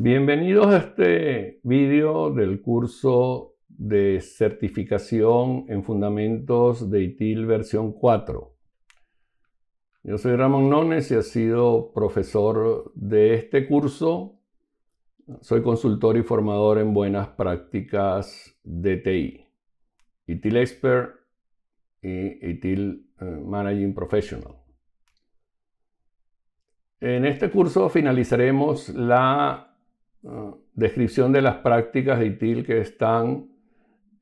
Bienvenidos a este vídeo del curso de certificación en fundamentos de ITIL versión 4. Yo soy Ramón Nones y he sido profesor de este curso. Soy consultor y formador en buenas prácticas de TI, ITIL Expert y ITIL eh, Managing Professional. En este curso finalizaremos la descripción de las prácticas de ITIL que están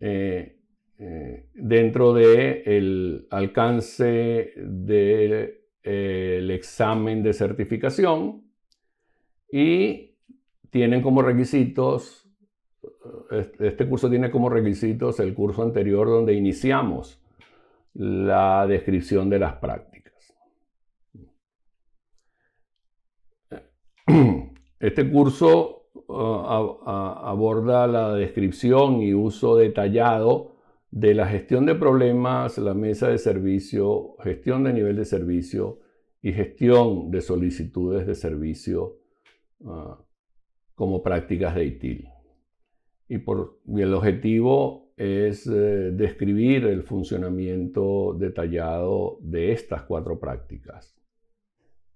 eh, eh, dentro del el alcance del examen de certificación y tienen como requisitos este curso tiene como requisitos el curso anterior donde iniciamos la descripción de las prácticas. Este curso aborda la descripción y uso detallado de la gestión de problemas, la mesa de servicio, gestión de nivel de servicio y gestión de solicitudes de servicio ah, como prácticas de ITIL. Y, por, el objetivo es eh, describir el funcionamiento detallado de estas cuatro prácticas.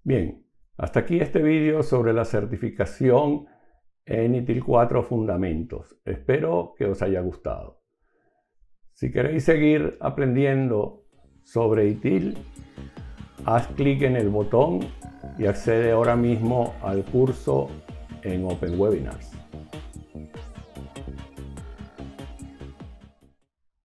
Bien, hasta aquí este vídeo sobre la certificación en ITIL 4 Fundamentos. Espero que os haya gustado. Si queréis seguir aprendiendo sobre ITIL, haz clic en el botón y accede ahora mismo al curso en Open Webinars.